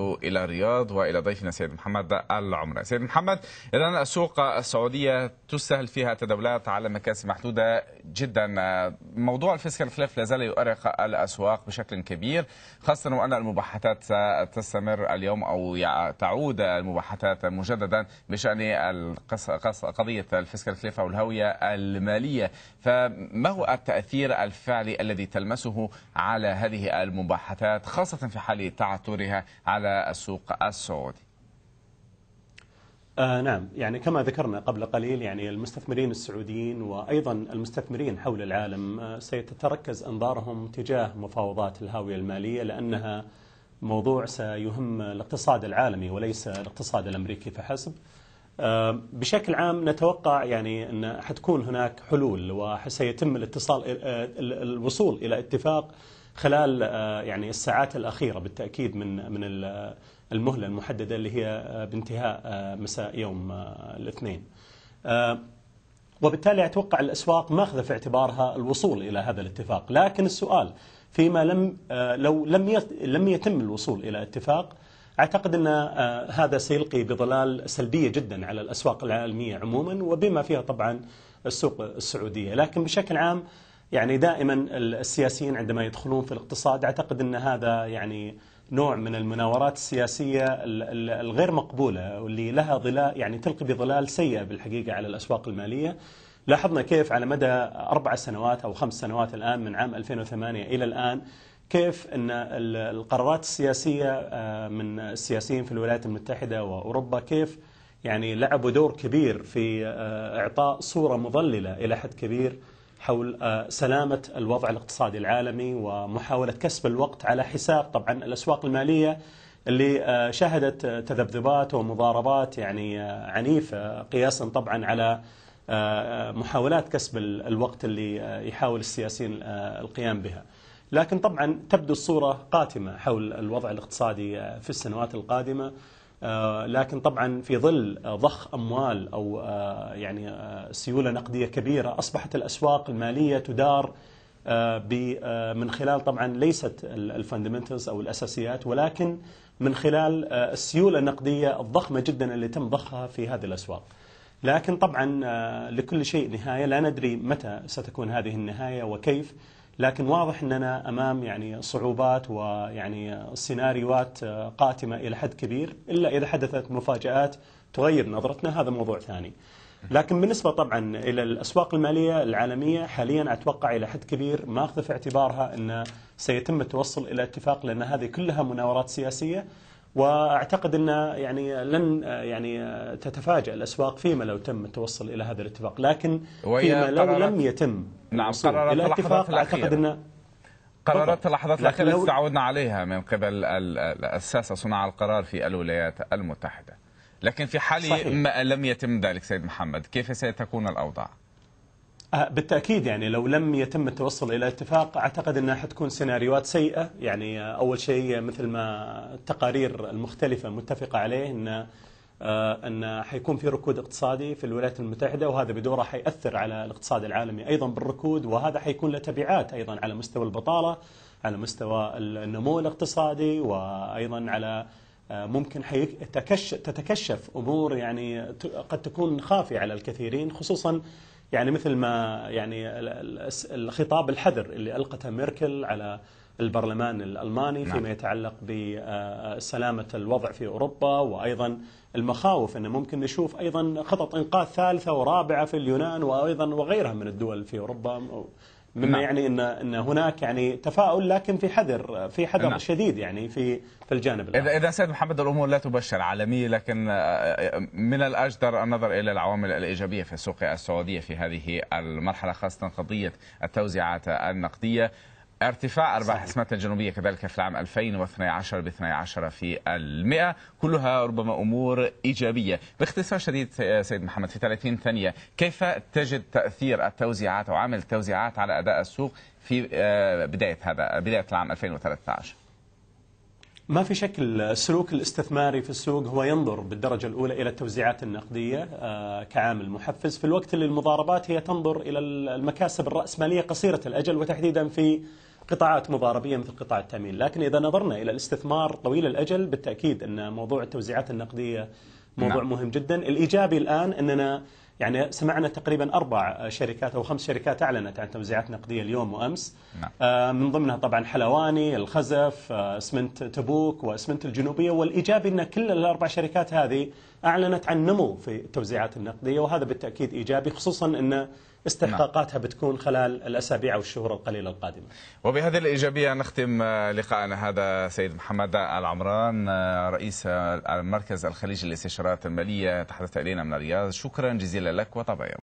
إلى الرياض وإلى ضيفنا سيد محمد العمرة سيد محمد إذا السوق السعودية تسهل فيها تداولات على مكاسب محدودة جدا موضوع الفيسكال فليف لا زال يؤرق الأسواق بشكل كبير خاصة وأن المباحثات ستستمر اليوم أو تعود المباحثات مجددا بشأن قضية الفيسكال فليف أو الهوية المالية فما هو التأثير الفعلي الذي تلمسه على هذه المباحثات خاصة في حال تعثرها على السوق السعودي آه نعم يعني كما ذكرنا قبل قليل يعني المستثمرين السعوديين وأيضا المستثمرين حول العالم آه سيتركز أنظارهم تجاه مفاوضات الهاوية المالية لأنها موضوع سيهم الاقتصاد العالمي وليس الاقتصاد الأمريكي فحسب آه بشكل عام نتوقع يعني أن حتكون هناك حلول وسيتم الاتصال آه، الوصول إلى اتفاق خلال آه، يعني الساعات الأخيرة بالتأكيد من من المهلة المحددة اللي هي آه، بانتهاء آه، مساء يوم الاثنين وبالتالي أتوقع الأسواق ماخذة في اعتبارها الوصول إلى هذا الاتفاق لكن السؤال فيما لم لو لم لم يتم الوصول إلى اتفاق أعتقد أن هذا سيلقي بظلال سلبية جدا على الأسواق العالمية عموما وبما فيها طبعا السوق السعودية لكن بشكل عام يعني دائما السياسيين عندما يدخلون في الاقتصاد اعتقد ان هذا يعني نوع من المناورات السياسيه الغير مقبوله واللي لها ظلال يعني تلقي بظلال سيئه بالحقيقه على الاسواق الماليه. لاحظنا كيف على مدى اربع سنوات او خمس سنوات الان من عام 2008 الى الان كيف ان القرارات السياسيه آه، من السياسيين في الولايات المتحده واوروبا كيف يعني لعبوا دور كبير في آه، اعطاء صوره مضلله الى حد كبير حول آه، سلامة الوضع الاقتصادي العالمي ومحاولة كسب الوقت على حساب طبعا الأسواق المالية اللي آه، شهدت آه، تذبذبات ومضاربات يعني عنيفة قياسا طبعا على محاولات كسب الوقت اللي يحاول السياسيين القيام بها لكن طبعا تبدو الصورة قاتمة حول الوضع الاقتصادي في السنوات القادمة آه، لكن طبعا في ظل آه، ضخ اموال او آه، يعني سيوله نقديه كبيره اصبحت الاسواق الماليه تدار من خلال طبعا ليست الفاندمنتالز او الاساسيات ولكن من خلال السيوله النقديه الضخمه جدا اللي تم ضخها في هذه الاسواق. لكن طبعا لكل شيء نهايه لا ندري متى ستكون هذه النهايه وكيف لكن واضح اننا امام يعني صعوبات ويعني سيناريوهات آه، قاتمه الى حد كبير الا اذا حدثت مفاجات تغير نظرتنا هذا موضوع ثاني. لكن بالنسبه طبعا الى الاسواق الماليه العالميه حاليا اتوقع الى حد كبير ماخذه في اعتبارها ان سيتم التوصل الى اتفاق لان هذه كلها مناورات سياسيه واعتقد ان يعني لن يعني تتفاجأ الاسواق فيما لو تم التوصل الى هذا الاتفاق، لكن فيما لو لم يتم نعم قررت الى اتفاق اعتقد ان قرارات اللحظات الاخيره استعودنا عليها من قبل الساسه صناع القرار في الولايات المتحده. لكن في حال لم يتم ذلك سيد محمد، كيف ستكون الاوضاع؟ آه، بالتأكيد يعني لو لم يتم التوصل إلى اتفاق أعتقد أنها حتكون سيناريوهات سيئة يعني آه، أول شيء مثل ما التقارير المختلفة متفقة عليه أن آه، أن حيكون في ركود اقتصادي في الولايات المتحدة وهذا بدوره حيأثر على الاقتصاد العالمي أيضا بالركود وهذا حيكون له تبعات أيضا على مستوى البطالة على مستوى النمو الاقتصادي وأيضا على ممكن تتكشف أمور يعني قد تكون خافية على الكثيرين خصوصا يعني مثل ما يعني الخطاب الحذر اللي ألقته ميركل على البرلمان الألماني نعم. فيما يتعلق بسلامة الوضع في أوروبا وأيضا المخاوف أنه ممكن نشوف أيضا خطط إنقاذ ثالثة ورابعة في اليونان وأيضا وغيرها من الدول في أوروبا مما نعم. يعني ان ان هناك يعني تفاؤل لكن في حذر في حذر نعم. شديد يعني في في الجانب اذا اذا سيد محمد الامور لا تبشر عالميه لكن آه، آه، من الاجدر النظر الى العوامل الايجابيه في السوق السعوديه في هذه المرحله خاصه قضيه التوزيعات النقديه ارتفاع أرباح حسمتنا الجنوبية كذلك في العام 2012 ب 12 في المئة كلها ربما أمور إيجابية باختصار شديد آه، سيد محمد في 30 ثانية كيف تجد تأثير التوزيعات أو عامل التوزيعات على أداء السوق في آه، بداية هذا بداية العام 2013 ما في شك السلوك الاستثماري في السوق هو ينظر بالدرجة الأولى إلى التوزيعات النقدية آه، كعامل محفز في الوقت اللي المضاربات هي تنظر إلى المكاسب الرأسمالية قصيرة الأجل وتحديدا في قطاعات مضاربية مثل قطاع التأمين لكن إذا نظرنا إلى الاستثمار طويل الأجل بالتأكيد أن موضوع التوزيعات النقدية موضوع نعم. مهم جدا الإيجابي الآن أننا يعني سمعنا تقريبا أربع شركات أو خمس شركات أعلنت عن توزيعات نقدية اليوم وأمس نعم. آه، من ضمنها طبعا حلواني الخزف آه، اسمنت تبوك واسمنت الجنوبية والإيجابي أن كل الأربع شركات هذه أعلنت عن نمو في التوزيعات النقدية وهذا بالتأكيد إيجابي خصوصا أن استحقاقاتها بتكون خلال الأسابيع أو الشهور القليلة القادمة وبهذه الإيجابية نختم لقاءنا هذا سيد محمد العمران رئيس المركز الخليج للاستشارات المالية تحدث إلينا من الرياض شكرا جزيلا لك وطبعا